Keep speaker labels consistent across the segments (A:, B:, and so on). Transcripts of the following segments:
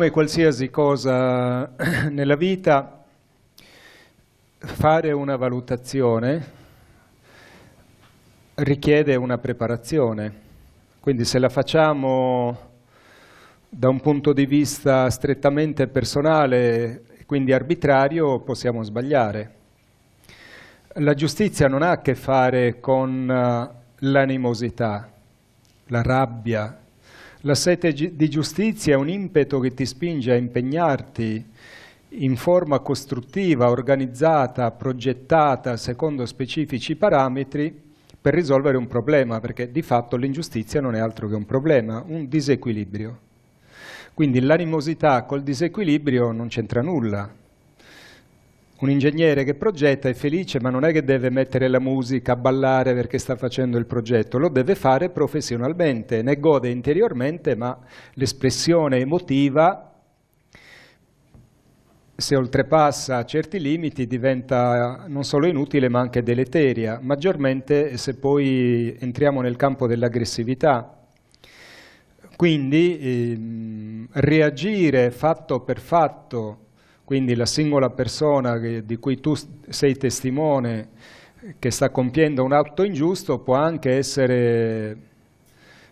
A: come qualsiasi cosa nella vita, fare una valutazione richiede una preparazione. Quindi se la facciamo da un punto di vista strettamente personale, quindi arbitrario, possiamo sbagliare. La giustizia non ha a che fare con eh, l'animosità, la rabbia, la sete di giustizia è un impeto che ti spinge a impegnarti in forma costruttiva, organizzata, progettata secondo specifici parametri per risolvere un problema, perché di fatto l'ingiustizia non è altro che un problema, un disequilibrio. Quindi l'animosità col disequilibrio non c'entra nulla, un ingegnere che progetta è felice, ma non è che deve mettere la musica, ballare perché sta facendo il progetto, lo deve fare professionalmente, ne gode interiormente, ma l'espressione emotiva, se oltrepassa certi limiti, diventa non solo inutile, ma anche deleteria, maggiormente se poi entriamo nel campo dell'aggressività. Quindi ehm, reagire fatto per fatto quindi la singola persona che, di cui tu sei testimone, che sta compiendo un atto ingiusto, può anche essere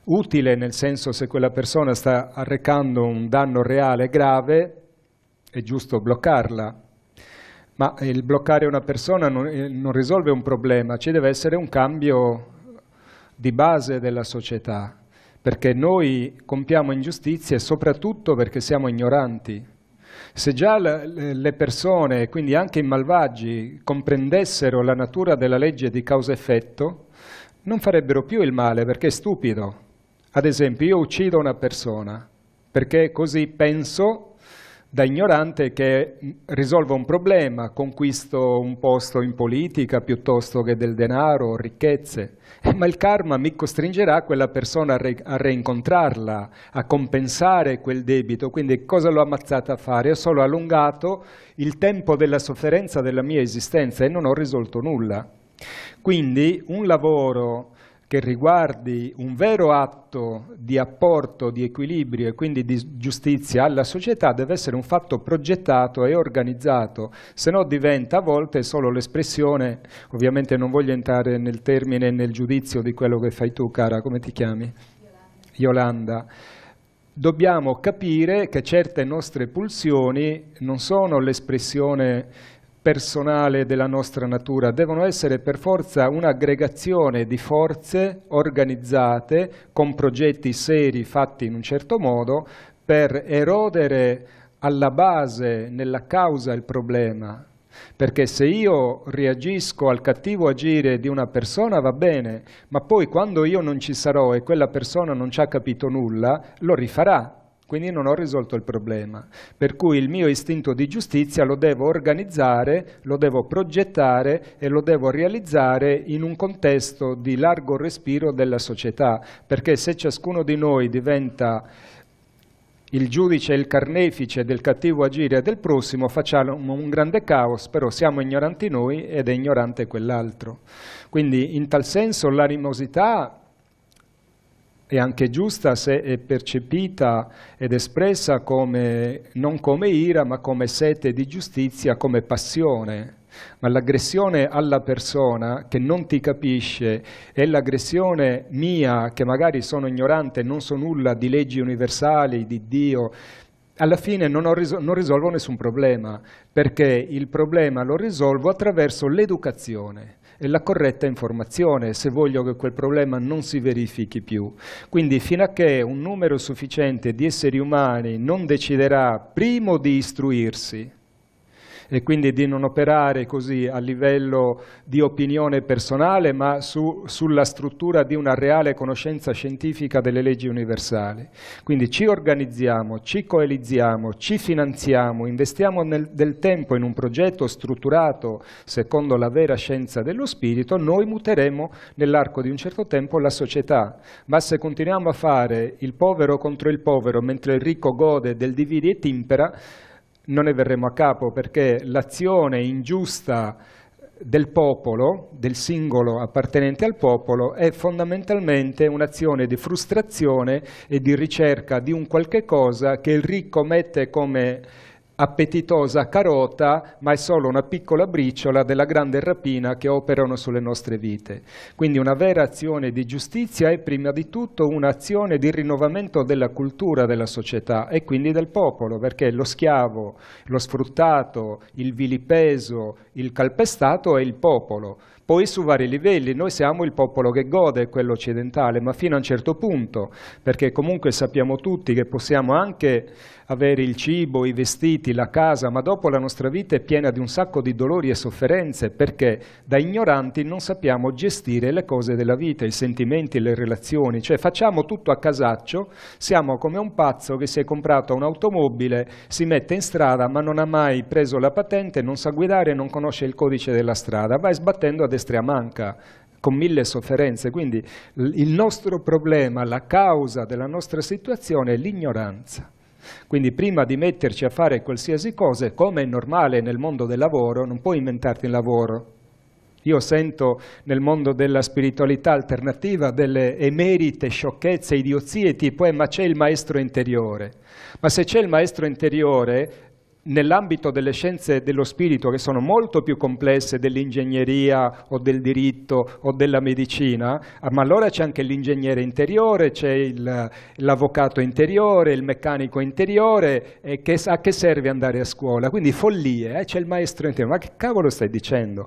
A: utile nel senso se quella persona sta arrecando un danno reale grave, è giusto bloccarla. Ma il bloccare una persona non, eh, non risolve un problema, ci deve essere un cambio di base della società, perché noi compiamo ingiustizie soprattutto perché siamo ignoranti. Se già le persone, quindi anche i malvagi, comprendessero la natura della legge di causa-effetto, non farebbero più il male perché è stupido. Ad esempio, io uccido una persona perché così penso da ignorante che mm, risolvo un problema, conquisto un posto in politica piuttosto che del denaro o ricchezze, eh, ma il karma mi costringerà quella persona a, re a reincontrarla, a compensare quel debito, quindi cosa l'ho ammazzata a fare? Ho solo allungato il tempo della sofferenza della mia esistenza e non ho risolto nulla. Quindi un lavoro che riguardi un vero atto di apporto, di equilibrio e quindi di giustizia alla società deve essere un fatto progettato e organizzato, se no diventa a volte solo l'espressione, ovviamente non voglio entrare nel termine nel giudizio di quello che fai tu cara, come ti chiami? Yolanda. Yolanda dobbiamo capire che certe nostre pulsioni non sono l'espressione personale della nostra natura, devono essere per forza un'aggregazione di forze organizzate con progetti seri fatti in un certo modo per erodere alla base, nella causa, il problema. Perché se io reagisco al cattivo agire di una persona va bene, ma poi quando io non ci sarò e quella persona non ci ha capito nulla, lo rifarà quindi non ho risolto il problema. Per cui il mio istinto di giustizia lo devo organizzare, lo devo progettare e lo devo realizzare in un contesto di largo respiro della società. Perché se ciascuno di noi diventa il giudice il carnefice del cattivo agire del prossimo, facciamo un grande caos, però siamo ignoranti noi ed è ignorante quell'altro. Quindi in tal senso l'animosità è anche giusta se è percepita ed espressa come, non come ira, ma come sete di giustizia, come passione. Ma l'aggressione alla persona che non ti capisce e l'aggressione mia, che magari sono ignorante, non so nulla di leggi universali, di Dio, alla fine non, risol non risolvo nessun problema, perché il problema lo risolvo attraverso l'educazione e la corretta informazione se voglio che quel problema non si verifichi più. Quindi fino a che un numero sufficiente di esseri umani non deciderà primo di istruirsi, e quindi di non operare così a livello di opinione personale ma su, sulla struttura di una reale conoscenza scientifica delle leggi universali. Quindi ci organizziamo, ci coalizziamo, ci finanziamo, investiamo nel, del tempo in un progetto strutturato secondo la vera scienza dello spirito, noi muteremo nell'arco di un certo tempo la società. Ma se continuiamo a fare il povero contro il povero mentre il ricco gode del divide e timpera, non ne verremo a capo perché l'azione ingiusta del popolo, del singolo appartenente al popolo, è fondamentalmente un'azione di frustrazione e di ricerca di un qualche cosa che il ricco mette come appetitosa carota, ma è solo una piccola briciola della grande rapina che operano sulle nostre vite. Quindi una vera azione di giustizia è prima di tutto un'azione di rinnovamento della cultura della società e quindi del popolo, perché lo schiavo, lo sfruttato, il vilipeso, il calpestato è il popolo. Poi su vari livelli, noi siamo il popolo che gode, quello occidentale, ma fino a un certo punto, perché comunque sappiamo tutti che possiamo anche avere il cibo, i vestiti, la casa, ma dopo la nostra vita è piena di un sacco di dolori e sofferenze, perché da ignoranti non sappiamo gestire le cose della vita, i sentimenti, le relazioni, cioè facciamo tutto a casaccio, siamo come un pazzo che si è comprato un'automobile, si mette in strada ma non ha mai preso la patente, non sa guidare, non conosce il codice della strada, va sbattendo ad destra Silvestria Manca, con mille sofferenze. Quindi il nostro problema, la causa della nostra situazione è l'ignoranza. Quindi prima di metterci a fare qualsiasi cosa, come è normale nel mondo del lavoro, non puoi inventarti il lavoro. Io sento nel mondo della spiritualità alternativa delle emerite, sciocchezze, idiozie tipo eh, ma c'è il maestro interiore. Ma se c'è il maestro interiore, nell'ambito delle scienze dello spirito, che sono molto più complesse dell'ingegneria o del diritto o della medicina, ah, ma allora c'è anche l'ingegnere interiore, c'è l'avvocato interiore, il meccanico interiore, eh, che, a che serve andare a scuola? Quindi follie, eh? c'è il maestro interiore, ma che cavolo stai dicendo?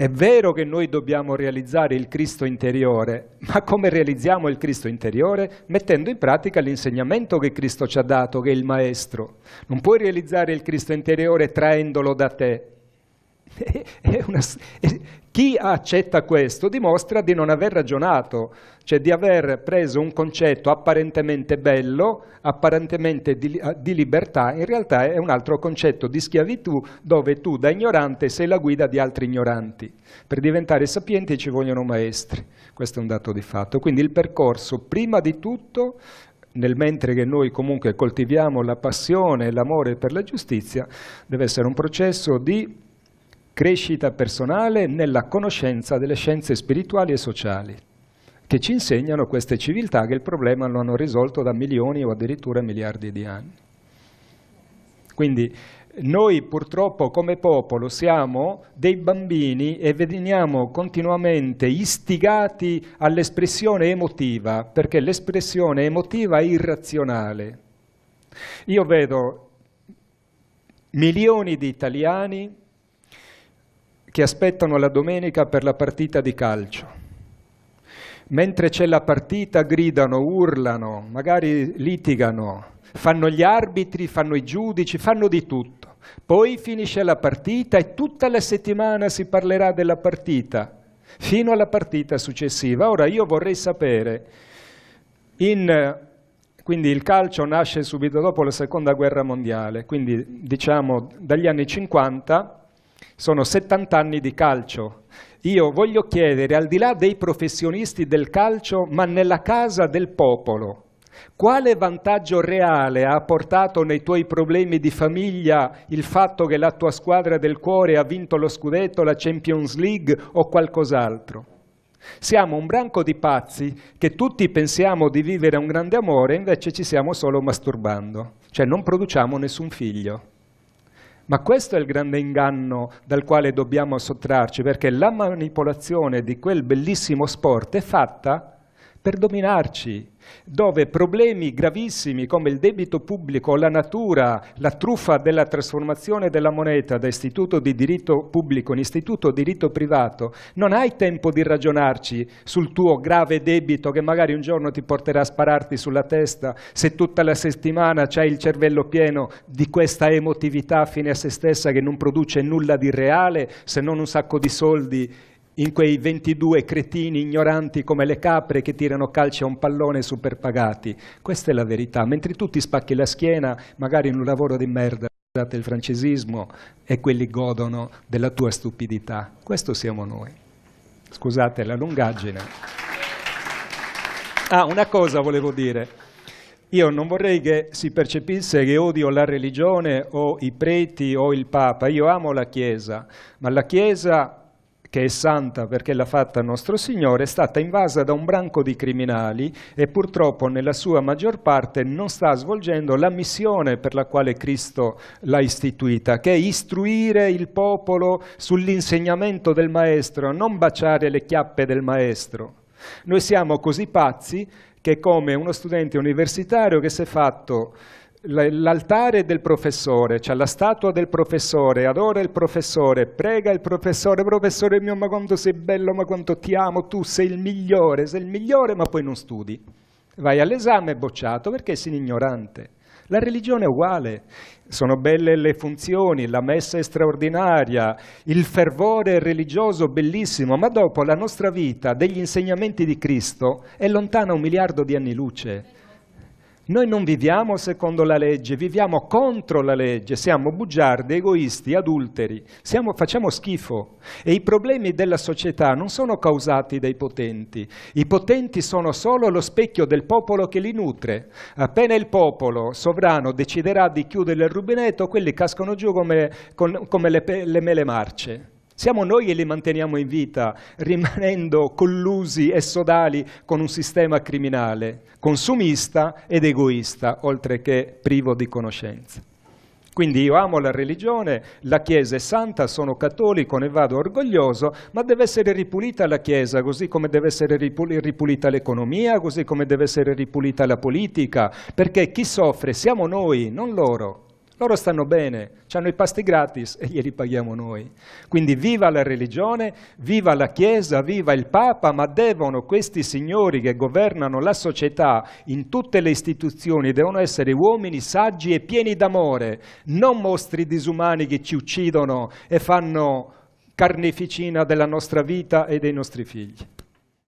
A: È vero che noi dobbiamo realizzare il Cristo interiore, ma come realizziamo il Cristo interiore? Mettendo in pratica l'insegnamento che Cristo ci ha dato, che è il Maestro. Non puoi realizzare il Cristo interiore traendolo da te, una, chi accetta questo dimostra di non aver ragionato, cioè di aver preso un concetto apparentemente bello, apparentemente di, di libertà, in realtà è un altro concetto di schiavitù dove tu da ignorante sei la guida di altri ignoranti. Per diventare sapienti ci vogliono maestri, questo è un dato di fatto. Quindi il percorso prima di tutto nel mentre che noi comunque coltiviamo la passione e l'amore per la giustizia, deve essere un processo di crescita personale nella conoscenza delle scienze spirituali e sociali, che ci insegnano queste civiltà che il problema lo hanno risolto da milioni o addirittura miliardi di anni. Quindi noi purtroppo come popolo siamo dei bambini e veniamo continuamente istigati all'espressione emotiva, perché l'espressione emotiva è irrazionale. Io vedo milioni di italiani che aspettano la domenica per la partita di calcio. Mentre c'è la partita gridano, urlano, magari litigano, fanno gli arbitri, fanno i giudici, fanno di tutto. Poi finisce la partita e tutta la settimana si parlerà della partita, fino alla partita successiva. Ora io vorrei sapere, in, quindi il calcio nasce subito dopo la Seconda Guerra Mondiale, quindi diciamo dagli anni 50 sono 70 anni di calcio. Io voglio chiedere, al di là dei professionisti del calcio, ma nella casa del popolo, quale vantaggio reale ha portato nei tuoi problemi di famiglia il fatto che la tua squadra del cuore ha vinto lo scudetto, la Champions League o qualcos'altro? Siamo un branco di pazzi che tutti pensiamo di vivere un grande amore, invece ci stiamo solo masturbando, cioè non produciamo nessun figlio. Ma questo è il grande inganno dal quale dobbiamo sottrarci, perché la manipolazione di quel bellissimo sport è fatta per dominarci, dove problemi gravissimi come il debito pubblico, la natura, la truffa della trasformazione della moneta da istituto di diritto pubblico in istituto di diritto privato, non hai tempo di ragionarci sul tuo grave debito che magari un giorno ti porterà a spararti sulla testa se tutta la settimana c'hai il cervello pieno di questa emotività fine a se stessa che non produce nulla di reale se non un sacco di soldi in quei 22 cretini ignoranti come le capre che tirano calcio a un pallone superpagati. Questa è la verità, mentre tu ti spacchi la schiena, magari in un lavoro di merda, date il francesismo, e quelli godono della tua stupidità. Questo siamo noi. Scusate la lungaggine. Ah, una cosa volevo dire. Io non vorrei che si percepisse che odio la religione o i preti o il Papa, io amo la Chiesa, ma la Chiesa che è santa perché l'ha fatta nostro Signore, è stata invasa da un branco di criminali e purtroppo nella sua maggior parte non sta svolgendo la missione per la quale Cristo l'ha istituita, che è istruire il popolo sull'insegnamento del Maestro, non baciare le chiappe del Maestro. Noi siamo così pazzi che come uno studente universitario che si è fatto l'altare del professore, c'è cioè la statua del professore, adora il professore, prega il professore, professore mio ma quanto sei bello, ma quanto ti amo, tu sei il migliore, sei il migliore ma poi non studi. Vai all'esame bocciato perché sei un ignorante. La religione è uguale, sono belle le funzioni, la messa è straordinaria, il fervore religioso bellissimo, ma dopo la nostra vita degli insegnamenti di Cristo è lontana un miliardo di anni luce. Noi non viviamo secondo la legge, viviamo contro la legge, siamo bugiardi, egoisti, adulteri, siamo, facciamo schifo. E i problemi della società non sono causati dai potenti, i potenti sono solo lo specchio del popolo che li nutre. Appena il popolo sovrano deciderà di chiudere il rubinetto, quelli cascono giù come, con, come le, le mele marce. Siamo noi che li manteniamo in vita, rimanendo collusi e sodali con un sistema criminale, consumista ed egoista, oltre che privo di conoscenza. Quindi io amo la religione, la Chiesa è santa, sono cattolico, ne vado orgoglioso, ma deve essere ripulita la Chiesa, così come deve essere ripulita l'economia, così come deve essere ripulita la politica, perché chi soffre siamo noi, non loro. Loro stanno bene, hanno i pasti gratis e glieli paghiamo noi. Quindi viva la religione, viva la Chiesa, viva il Papa, ma devono questi signori che governano la società in tutte le istituzioni, devono essere uomini saggi e pieni d'amore, non mostri disumani che ci uccidono e fanno carneficina della nostra vita e dei nostri figli.